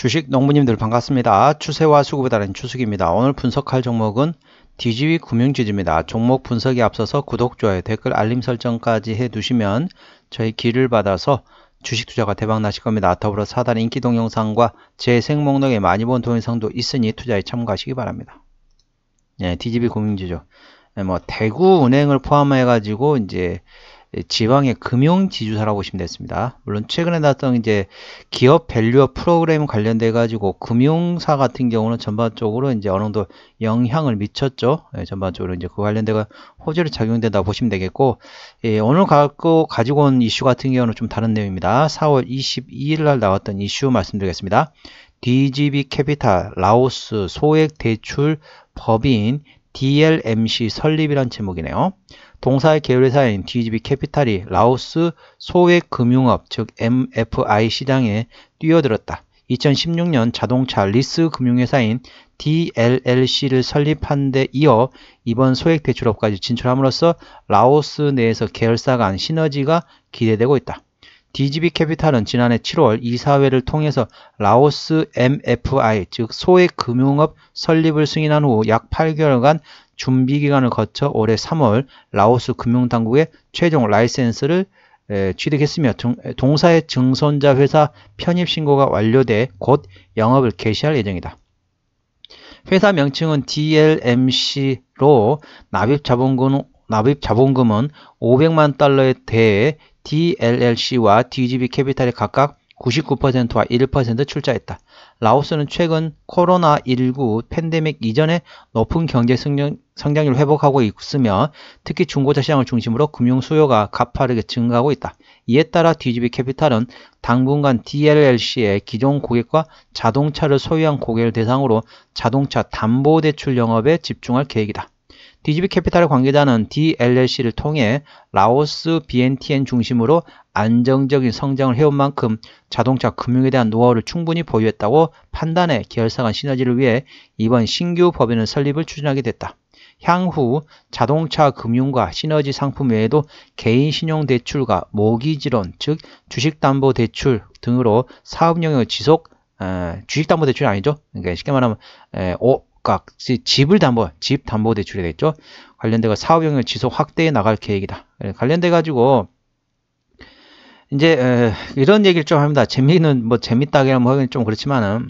주식 농부님들 반갑습니다. 추세와 수급에 따른 추석입니다. 오늘 분석할 종목은 DGV 금융지주입니다. 종목 분석에 앞서서 구독, 좋아요, 댓글, 알림 설정까지 해두시면 저희 길을 받아서 주식 투자가 대박 나실 겁니다. 더불어 사단 인기 동영상과 재생 목록에 많이 본 동영상도 있으니 투자에 참고하시기 바랍니다. 예, DGV 금융지주. 예, 뭐 대구 은행을 포함해 가지고 이제 예, 지방의 금융 지주사라고 보시면 됐습니다 물론 최근에 나왔던 이제 기업 밸류업 프로그램 관련돼 가지고 금융사 같은 경우는 전반적으로 이제 어느 정도 영향을 미쳤죠. 예, 전반적으로 이제 그 관련돼가 호재로 작용된다 보시면 되겠고 예, 오늘 갖고 가지고 온 이슈 같은 경우는 좀 다른 내용입니다. 4월 22일 날 나왔던 이슈 말씀드리겠습니다. DGB 캐피탈 라오스 소액 대출 법인 DLMC 설립이란 제목이네요. 동사의 계열사인 DGB 캐피탈이 라오스 소액 금융업 즉 MFI 시장에 뛰어들었다. 2016년 자동차 리스 금융회사인 DLLC를 설립한 데 이어 이번 소액 대출업까지 진출함으로써 라오스 내에서 계열사 간 시너지가 기대되고 있다. DGB 캐피탈은 지난해 7월 이사회를 통해서 라오스 MFI 즉 소액 금융업 설립을 승인한 후 약 8개월간 준비 기간을 거쳐 올해 3월 라오스 금융당국의 최종 라이센스를 에, 취득했으며 동사의 증손자 회사 편입 신고가 완료돼 곧 영업을 개시할 예정이다. 회사 명칭은 DLMC로 납입 자본금 납입 자본금은 500만 달러에 대해 DLLC와 DGB 캐피탈이 각각 99%와 1% 출자했다. 라오스는 최근 코로나19 팬데믹 이전에 높은 경제 성장률을 회복하고 있으며 특히 중고차 시장을 중심으로 금융 수요가 가파르게 증가하고 있다. 이에 따라 DGB 캐피탈은 당분간 DLLC의 기존 고객과 자동차를 소유한 고객을 대상으로 자동차 담보대출 영업에 집중할 계획이다. DGB 캐피탈 관계자는 DLLC를 통해 라오스 BNTN 중심으로 안정적인 성장을 해온 만큼 자동차 금융에 대한 노하우를 충분히 보유했다고 판단해 계열사간 시너지를 위해 이번 신규 법인의 설립을 추진하게 됐다. 향후 자동차 금융과 시너지 상품 외에도 개인 신용 대출과 모기지론 즉 주식 담보 대출 등으로 사업 영역 지속 에, 어, 주식 담보 대출이 아니죠. 그러니까 쉽게 말하면 에, 오, 어, 각각 집을 담보, 집 담보 대출이 되겠죠. 관련돼가 사업 영역 지속 확대해 나갈 계획이다. 예, 관련돼 가지고 이제 에, 이런 얘기를 좀 합니다. 재미는 뭐 재밌다기는 뭐 하긴 좀 그렇지만은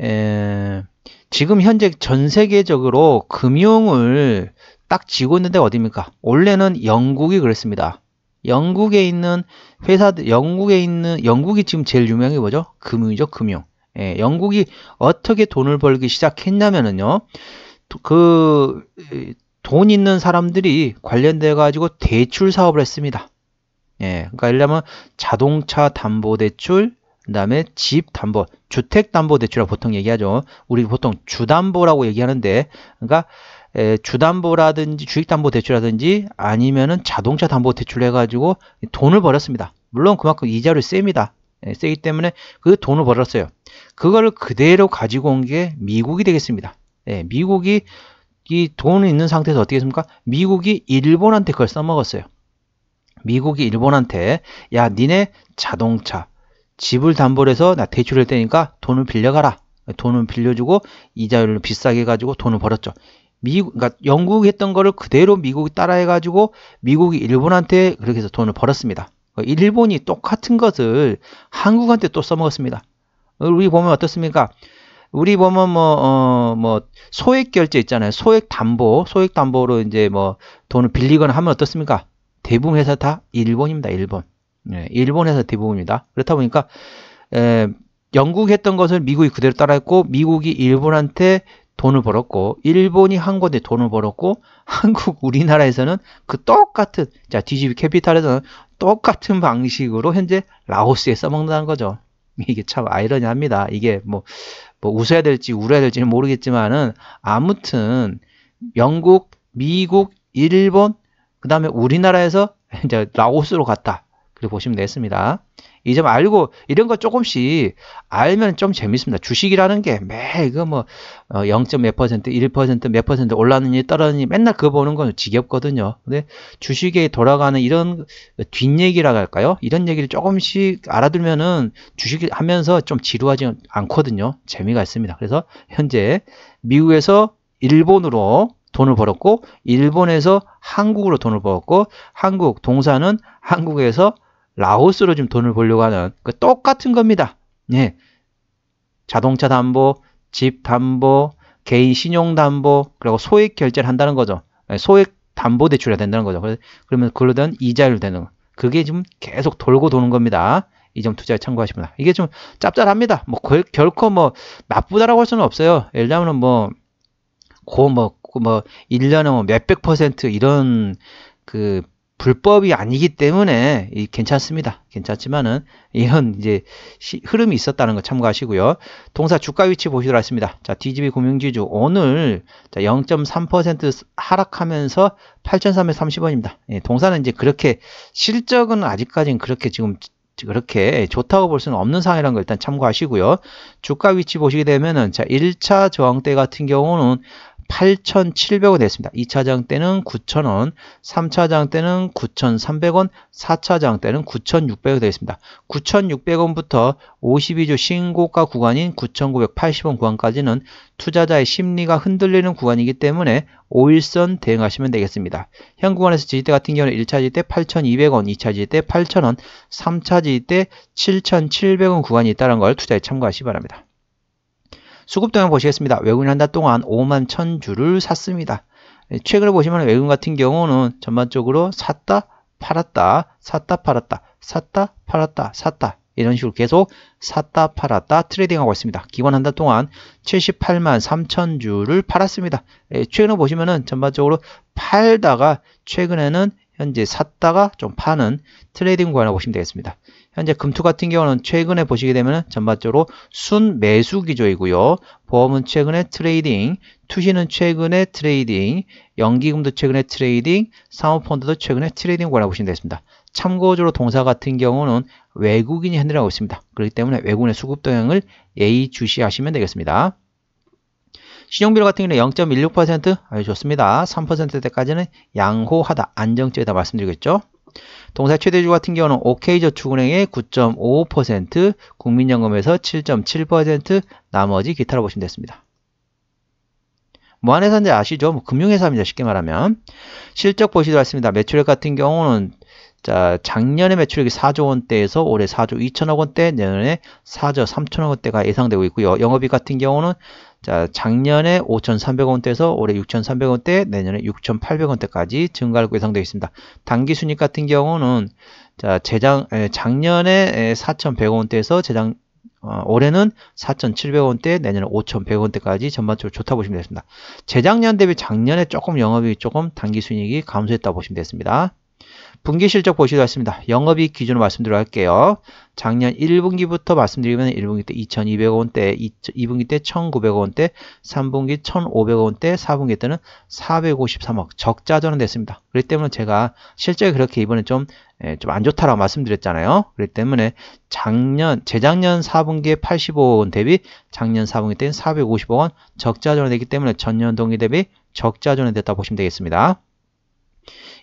에, 지금 현재 전 세계적으로 금융을 딱지고 있는데 어디입니까? 원래는 영국이 그랬습니다. 영국에 있는 회사들, 영국에 있는 영국이 지금 제일 유명한 게 뭐죠? 금융이죠, 금융. 예, 영국이 어떻게 돈을 벌기 시작했냐면은요, 그, 돈 있는 사람들이 관련돼 가지고 대출 사업을 했습니다. 예, 그러니까 예를 면 자동차 담보 대출, 그다음에 집 담보, 주택 담보 대출이라고 보통 얘기하죠. 우리 보통 주담보라고 얘기하는데, 그러니까 에, 예, 주담보라든지 주식담보 대출이라든지 아니면은 자동차 담보 대출을 해가지고 돈을 벌었습니다. 물론 그만큼 이자를 셉니다. 예, 세기 때문에 그 돈을 벌었어요. 그거를 그대로 가지고 온 게 미국이 되겠습니다. 네, 미국이 이돈 있는 상태에서 어떻게 했습니까? 미국이 일본한테 그걸 써먹었어요. 미국이 일본한테 야 니네 자동차 집을 담보 해서 나 대출할 테니까 돈을 빌려가라. 돈을 빌려주고 이자율을 비싸게 가지고 돈을 벌었죠. 미국, 그러니까 영국 했던 거를 그대로 미국이 따라해가지고 미국이 일본한테 그렇게 해서 돈을 벌었습니다. 어, 일본이 똑같은 것을 한국한테 또 써먹었습니다. 우리 보면 어떻습니까? 우리 보면 뭐, 어, 뭐, 소액 결제 있잖아요. 소액 담보, 소액 담보로 이제 뭐, 돈을 빌리거나 하면 어떻습니까? 대부분 회사 다 일본입니다. 일본. 예, 일본 회사 대부분입니다. 그렇다 보니까, 에, 영국 했던 것을 미국이 그대로 따라했고, 미국이 일본한테 돈을 벌었고, 일본이 한국한 돈을 벌었고, 한국, 우리나라에서는 그 똑같은, 자, DGB 캐피탈에서는 똑같은 방식으로 현재 라오스에 써먹는다는 거죠. 이게 참 아이러니합니다. 이게 뭐, 뭐 웃어야 될지 울어야 될지는 모르겠지만은 아무튼 영국, 미국, 일본, 그 다음에 우리나라에서 이제 라오스로 갔다. 그리고 보시면 되겠습니다. 이 점 알고 이런 거 조금씩 알면 좀 재밌습니다. 주식이라는 게매 이거 그 뭐 0.몇 어, 퍼센트, 1%몇 퍼센트 올라느니 떨어느니 맨날 그거 보는 건 지겹거든요. 근데 주식에 돌아가는 이런 뒷얘기라 고 할까요? 이런 얘기를 조금씩 알아두면은 주식 하면서 좀 지루하지 않거든요. 재미가 있습니다. 그래서 현재 미국에서 일본으로 돈을 벌었고 일본에서 한국으로 돈을 벌었고 한국 동사는 한국에서 라오스로 좀 돈을 벌려고 하는 그 똑같은 겁니다. 예. 자동차 담보, 집 담보, 개인 신용 담보, 그리고 소액 결제를 한다는 거죠. 예, 소액 담보 대출이 된다는 거죠. 그러면 그걸로 된 이자율 되는 거. 그게 좀 계속 돌고 도는 겁니다. 이 점 투자에 참고하십니다. 이게 좀 짭짤합니다. 뭐 결, 코뭐 나쁘다라고 할 수는 없어요. 예를 들면 뭐 고 뭐뭐 뭐 1년에 뭐, 뭐 몇백 퍼센트 이런 그 불법이 아니기 때문에 괜찮습니다. 괜찮지만은 이런 이제 시, 흐름이 있었다는 거 참고하시고요. 동사 주가 위치 보시도록 하겠습니다. 자, DGB 금융지주 오늘 0.3% 하락하면서 8,330원입니다. 예, 동사는 이제 그렇게 실적은 아직까지는 그렇게 지금 그렇게 좋다고 볼 수는 없는 상황이라는 걸 일단 참고하시고요. 주가 위치 보시게 되면은 자 1차 저항대 같은 경우는 8,700원 했습니다. 2차장 때는 9,000원, 3차장 때는 9,300원, 4차장 때는 9,600원 되겠습니다. 9,600원부터 5 2조 신고가 구간인 9,980원 구간까지는 투자자의 심리가 흔들리는 구간이기 때문에 5일선 대응하시면 되겠습니다. 현 구간에서 지지대 같은 경우는 1차 지지대 8,200원, 2차 지지대 8,000원, 3차 지지대 7,700원 구간이 있다는 걸 투자에 참고하시기 바랍니다. 수급동향 보시겠습니다. 외국인 한 달 동안 5만 1천주를 샀습니다. 예, 최근에 보시면 외국인 같은 경우는 전반적으로 샀다 팔았다 샀다 팔았다 샀다 팔았다 샀다 이런 식으로 계속 샀다 팔았다 트레이딩하고 있습니다. 기본 한달 동안 78만 3천 주를 팔았습니다. 예, 최근에 보시면은 전반적으로 팔다가 최근에는 현재 샀다가 좀 파는 트레이딩 구간을 보시면 되겠습니다. 현재 금투 같은 경우는 최근에 보시게 되면 전반적으로 순매수 기조이고요. 보험은 최근에 트레이딩, 투시는 최근에 트레이딩, 연기금도 최근에 트레이딩, 사모펀드도 최근에 트레이딩 거라고 보시면 되겠습니다. 참고적으로 동사 같은 경우는 외국인이 핸들하고 있습니다. 그렇기 때문에 외국인의 수급 동향을 예의주시하시면 되겠습니다. 신용비율 같은 경우는 0.16% 아주 좋습니다. 3%대까지는 양호하다, 안정적이다 말씀드리겠죠. 동사 최대주 같은 경우는 OK저축은행의 9.55%, 국민연금에서 7.7%, 나머지 기타로 보시면 됐습니다. 뭐한는 회사인지 아시죠? 뭐 금융회사입니다. 쉽게 말하면. 실적 보시도록 하겠습니다. 매출액 같은 경우는 자, 작년에 매출액이 4조 원대에서 올해 4조 2천억 원대, 내년에 4조 3천억 원대가 예상되고 있고요. 영업이익 같은 경우는 자, 작년에 5,300원대에서 올해 6,300원대, 내년에 6,800원대까지 증가할 것으로 예상되어 있습니다. 단기 순익 같은 경우는 자, 재작 작년에 4,100원대에서 재작 어, 올해는 4,700원대, 내년에 5,100원대까지 전반적으로 좋다 보시면 되겠습니다. 재작년 대비 작년에 조금 영업이 조금 단기 순이익이 감소했다 보시면 되겠습니다. 분기 실적 보시도록 습니다 영업이익 기준으로 말씀드려도 할게요. 작년 1분기부터 말씀드리면 1분기 때 2,200원대, 2분기 때 1,900원대, 3분기 1,500원대, 4분기 때는 453억 적자 전환됐습니다. 그렇기 때문에 제가 실적이 그렇게 이번에 좀 좀안 예, 좋다라고 말씀드렸잖아요. 그렇기 때문에 작년 재작년 4분기에 85원 대비 작년 4분기 때는 450억 원 적자 전환됐기 때문에 전년 동기 대비 적자 전환됐다 고 보시면 되겠습니다.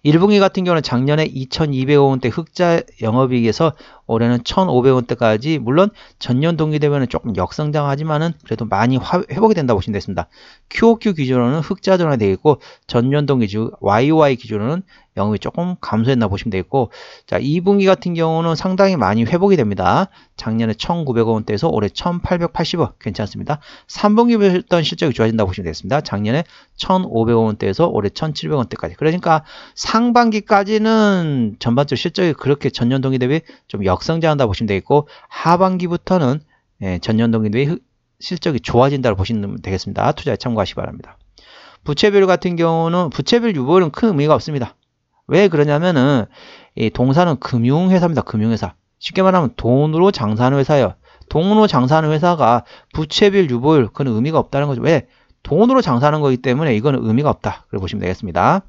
1분기 같은 경우는 작년에 2,200억 원대 흑자 영업이익에서 올해는 1,500원대까지 물론 전년 동기 대비는 조금 역성장하지만은 그래도 많이 화, 회복이 된다고 보시면 되겠습니다. QOQ 기준으로는 흑자 전환이 되겠고 전년 동기 주 YOY 기준으로는 영업이 조금 감소했나 보시면 되겠고 자 2분기 같은 경우는 상당히 많이 회복이 됩니다. 작년에 1900원대에서 올해 1880원 괜찮습니다. 3분기 부터 실적이 좋아진다고 보시면 되겠습니다. 작년에 1500원대에서 올해 1700원대까지 그러니까 상반기까지는 전반적으로 실적이 그렇게 전년 동기 대비 좀 역, 역성장한다 보시면 되겠고 하반기부터는 예, 전년 동기 대비 실적이 좋아진다고 보시면 되겠습니다. 투자에 참고하시기 바랍니다. 부채비율 같은 경우는 부채비율 유보율은 큰 의미가 없습니다. 왜 그러냐면은 이 동사는 금융회사입니다. 금융회사. 쉽게 말하면 돈으로 장사하는 회사예요. 돈으로 장사하는 회사가 부채비율 유보율 그건 의미가 없다는 거죠. 왜? 돈으로 장사하는 거기 때문에 이거는 의미가 없다. 그렇게 보시면 되겠습니다.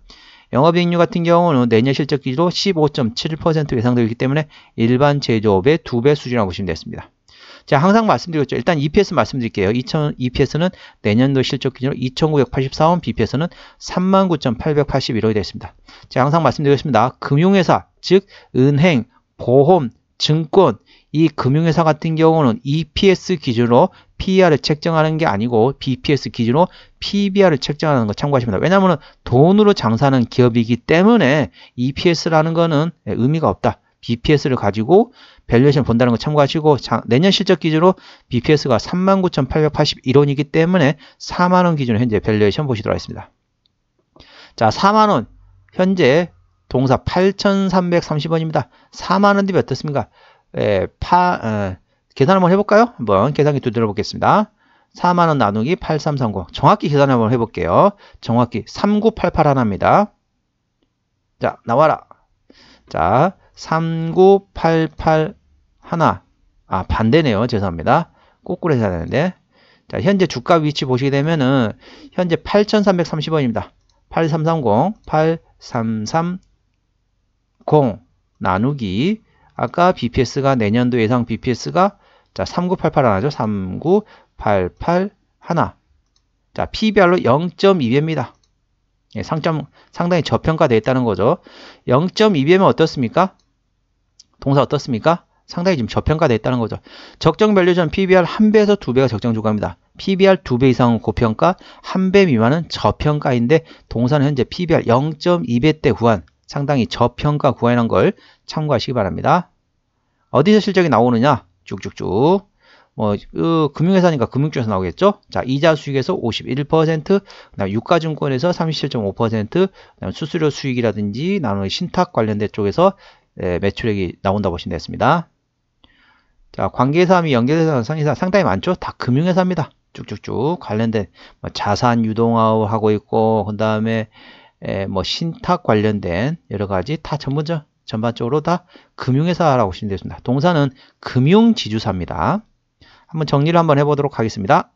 영업이익률 같은 경우는 내년 실적 기준으로 15.7% 예상되기 때문에 일반 제조업의 두 배 수준이라고 보시면 되겠습니다. 자, 항상 말씀드렸죠. 일단 EPS 말씀드릴게요. 2000, EPS는 내년도 실적 기준으로 2,984원, BPS는 39,881원이 되겠습니다. 자, 항상 말씀드리겠습니다. 금융회사, 즉, 은행, 보험, 증권, 이 금융회사 같은 경우는 EPS 기준으로 PER을 책정하는 게 아니고 BPS 기준으로 PBR을 책정하는 거 참고하십니다. 왜냐하면 돈으로 장사하는 기업이기 때문에 EPS라는 거는 의미가 없다. BPS를 가지고 밸류에이션 본다는 거 참고하시고 자, 내년 실적 기준으로 BPS가 39,881원이기 때문에 4만원 기준으로 현재 밸류에이션 보시도록 하겠습니다. 자 4만원 현재 동사 8,330원입니다. 4만원 뒤면 어떻습니까? 예, 파, 어, 계산 한번 해볼까요? 한번 계산기 두드려 보겠습니다. 4만원 나누기 8330 정확히 계산 한번 해볼게요. 정확히 3988 하나입니다. 자 나와라. 자3988 하나 아 반대네요. 죄송합니다. 꼬꾸로 해야 되는데 자 현재 주가 위치 보시게 되면은 현재 8330원입니다. 8330 8330 나누기 아까 BPS가 내년도 예상 BPS가 자, 3988 하나죠. 3988 하나. 자, PBR로 0.2배입니다. 예, 상점, 상당히 저평가되어 있다는 거죠. 0.2배면 어떻습니까? 동사 어떻습니까? 상당히 지금 저평가되어 있다는 거죠. 적정 밸류전 PBR 1배에서 2배가 적정 조가입니다. PBR 2배 이상은 고평가, 1배 미만은 저평가인데 동사는 현재 PBR 0.2배 대 구한 상당히 저평가 구해놓걸 참고하시기 바랍니다. 어디서 실적이 나오느냐? 쭉쭉쭉. 뭐, 그 금융회사니까 금융주에서 나오겠죠? 자, 이자 수익에서 51%, 그다음 유가증권에서 37.5%, 그다음 수수료 수익이라든지 나는 신탁 관련된 쪽에서 예, 매출액이 나온다 고 보시면 되겠습니다. 자, 관계사 및 연계대상 상사 상당히 많죠? 다 금융회사입니다. 쭉쭉쭉 관련된 뭐 자산 유동화하고 있고 그 다음에 예, 뭐 신탁 관련된 여러 가지 다 전문적 전반적으로 다 금융회사라고 보시면 되겠습니다. 동사는 금융지주사입니다. 한번 정리를 한번 해보도록 하겠습니다.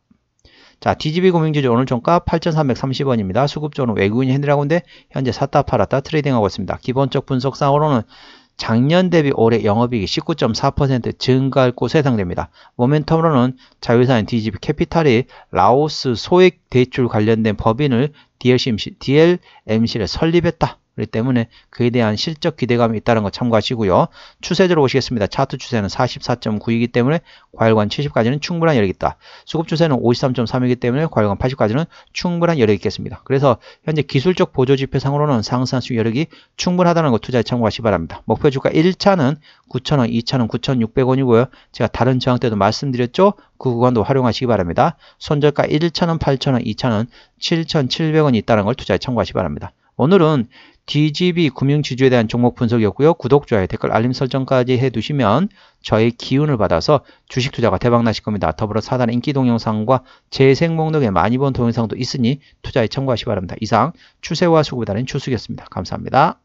자, DGB 금융지주 오늘 종가 8,330원입니다. 수급조는 외국인 이 핸들하고인데 현재 샀다 팔았다 트레이딩하고 있습니다. 기본적 분석상으로는 작년 대비 올해 영업이익이 19.4% 증가할 것으로 예상됩니다. 모멘텀으로는 자회사인 DGB 캐피탈이 라오스 소액 대출 관련된 법인을 DLMC를 설립했다. 그렇기 때문에 그에 대한 실적 기대감이 있다는 거 참고하시고요. 추세대로 보시겠습니다. 차트 추세는 44.9이기 때문에 과열관 70까지는 충분한 여력이 있다. 수급 추세는 53.3이기 때문에 과열관 80까지는 충분한 여력이 있겠습니다. 그래서 현재 기술적 보조 지표상으로는 상승수 여력이 충분하다는 거 투자에 참고하시 기 바랍니다. 목표 주가 1차는 9,000원, 2차는 9,600원이고요. 제가 다른 저항 때도 말씀드렸죠. 그 구간도 활용하시기 바랍니다. 손절가 1차원 8,000원, 2차원 7,700원이 있다는 걸 투자에 참고하시기 바랍니다. 오늘은 DGB 금융지주에 대한 종목 분석이었고요. 구독, 좋아요, 댓글, 알림 설정까지 해두시면 저의 기운을 받아서 주식 투자가 대박나실 겁니다. 더불어 사단 인기 동영상과 재생 목록에 많이 본 동영상도 있으니 투자에 참고하시 기 바랍니다. 이상 추세와 수급에 따른 추수였습니다. 감사합니다.